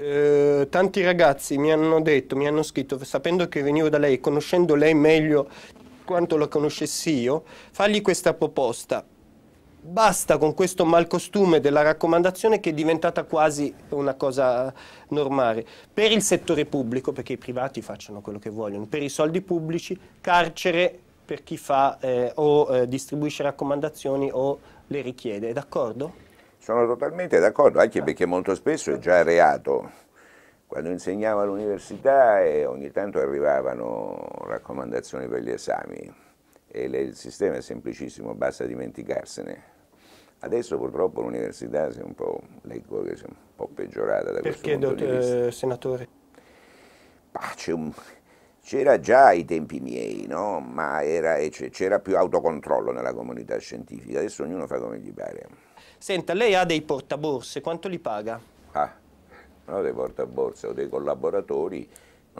Eh, tanti ragazzi mi hanno detto, mi hanno scritto, sapendo che venivo da lei, conoscendo lei meglio quanto la conoscessi io, fagli questa proposta. Basta con questo malcostume della raccomandazione che è diventata quasi una cosa normale. Per il settore pubblico, perché i privati facciano quello che vogliono, per i soldi pubblici, carcere per chi fa eh, o eh, distribuisce raccomandazioni o le richiede, d'accordo? Sono totalmente d'accordo, anche perché molto spesso è già reato. Quando insegnavo all'università eh, ogni tanto arrivavano raccomandazioni per gli esami e le, il sistema è semplicissimo, basta dimenticarsene. Adesso purtroppo l'università si è un po', leggo che si è un po' peggiorata da Perché, questo punto di vista. Perché, senatore? Ah, c'è un, c'era già ai tempi miei, no? ma era, c'era più autocontrollo nella comunità scientifica, adesso ognuno fa come gli pare. Senta, lei ha dei portaborse, quanto li paga? Ah, no, dei portaborse, ho dei collaboratori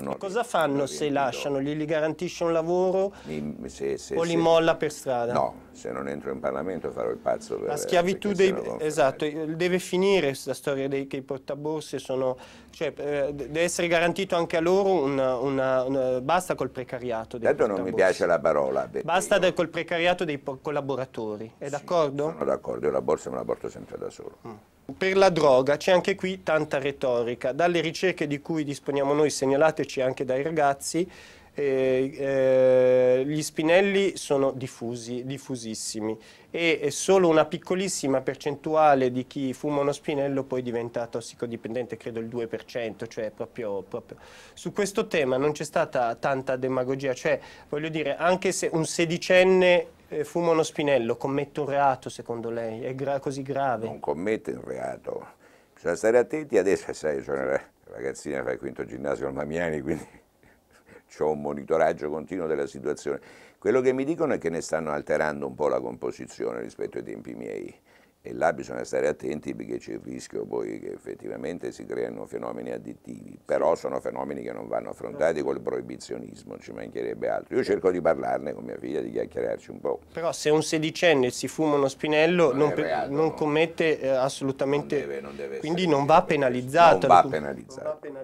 No, cosa fanno se lasciano? Gli, garantisce un lavoro mi, se, se, o li se, molla per strada? No, se non entro in Parlamento farò il pazzo per... La schiavitù dei... Esatto, deve finire questa storia dei, che i portaborse sono... Cioè, eh, deve essere garantito anche a loro una... una, una basta col precariato dei Tanto non mi piace la parola. Basta io... col precariato dei collaboratori, è sì, d'accordo? Sono d'accordo, io la borsa me la porto sempre da solo. Mm. Per la droga c'è anche qui tanta retorica. Dalle ricerche di cui disponiamo noi, segnalateci anche dai ragazzi, eh, eh, gli spinelli sono diffusi, diffusissimi e solo una piccolissima percentuale di chi fuma uno spinello poi diventa tossicodipendente, credo il 2%, cioè proprio, proprio. su questo tema non c'è stata tanta demagogia, cioè voglio dire anche se un sedicenne eh, fumo uno spinello, commetto un reato secondo lei? È gra così grave? Non commette un reato. Bisogna stare attenti, adesso sai, sono una ragazzina fa il quinto ginnasio al Mamiani, quindi ho un monitoraggio continuo della situazione. Quello che mi dicono è che ne stanno alterando un po' la composizione rispetto ai tempi miei e là bisogna stare attenti perché c'è il rischio poi che effettivamente si creano fenomeni additivi, però sono fenomeni che non vanno affrontati col proibizionismo, ci mancherebbe altro. Io cerco di parlarne con mia figlia, di chiacchierarci un po'. Però se un sedicenne si fuma uno spinello non, non, reato, non commette eh, assolutamente, non deve, deve quindi non va penalizzato. Non va penalizzato.